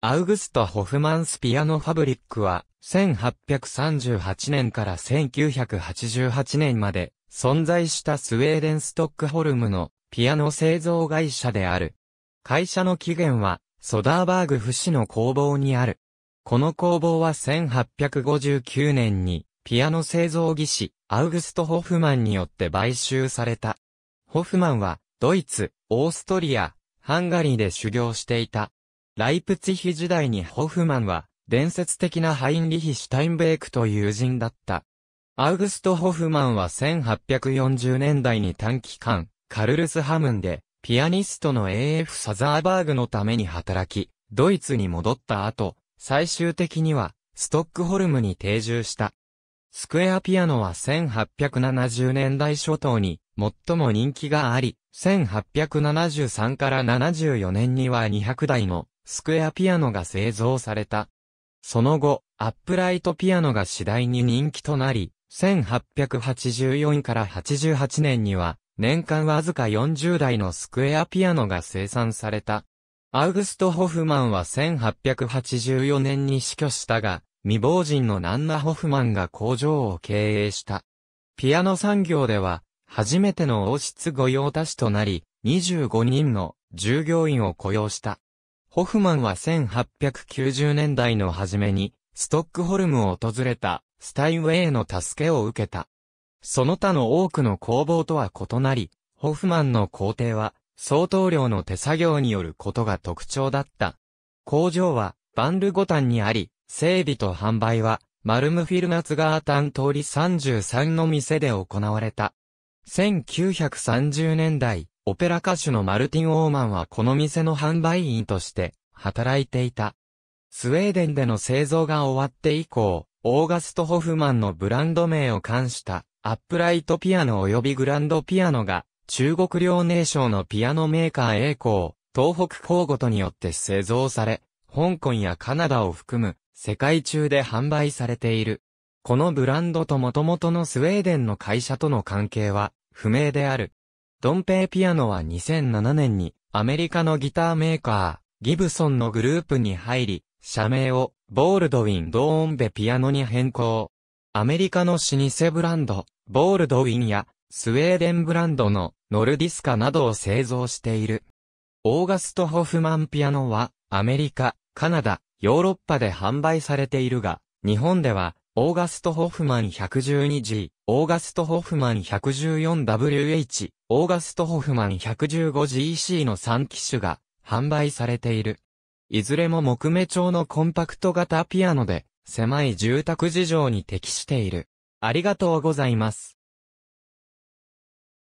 アウグスト・ホフマンスピアノファブリックは、1838年から1988年まで存在したスウェーデン・ストックホルムのピアノ製造会社である。会社の起源は、ソダーバーグ不死の工房にある。この工房は1859年に、ピアノ製造技師、アウグスト・ホフマンによって買収された。ホフマンは、ドイツ、オーストリア、ハンガリーで修行していた。ライプツィヒ時代にホフマンは、伝説的なハインリヒ・シュタインベークという人だった。アウグスト・ホフマンは1840年代に短期間、カルルスハムンで、ピアニストの AF サザーバーグのために働き、ドイツに戻った後、最終的には、ストックホルムに定住した。スクエアピアノは1870年代初頭に最も人気があり、1873から74年には200台のスクエアピアノが製造された。その後、アップライトピアノが次第に人気となり、1884から88年には、年間わずか40台のスクエアピアノが生産された。アウグスト・ホフマンは1884年に死去したが、未亡人のナンナ・ホフマンが工場を経営した。ピアノ産業では、初めての王室御用達となり、25人の従業員を雇用した。ホフマンは1890年代の初めに、ストックホルムを訪れた、スタインウェイの助けを受けた。その他の多くの工房とは異なり、ホフマンの工程は、相当量の手作業によることが特徴だった。工場は、バンルゴタンにあり、整備と販売は、マルムフィルナツガータン通り33の店で行われた。1930年代、オペラ歌手のマルティン・オーマンはこの店の販売員として働いていた。スウェーデンでの製造が終わって以降、オーガスト・ホフマンのブランド名を冠したアップライトピアノ及びグランドピアノが中国領内省のピアノメーカー栄光、東北工ごとによって製造され、香港やカナダを含む世界中で販売されている。このブランドと元々のスウェーデンの会社との関係は不明である。ドンペイピアノは2007年にアメリカのギターメーカー、ギブソンのグループに入り、社名をボールドウィン・ドーンベピアノに変更。アメリカの老舗ブランド、ボールドウィンやスウェーデンブランドのノルディスカなどを製造している。オーガスト・ホフマンピアノはアメリカ、カナダ、ヨーロッパで販売されているが、日本ではオーガスト・ホフマン 112G、オーガスト・ホフマン 114WH、オーガスト・ホフマン 115GC の3機種が販売されている。いずれも木目調のコンパクト型ピアノで、狭い住宅事情に適している。ありがとうございます。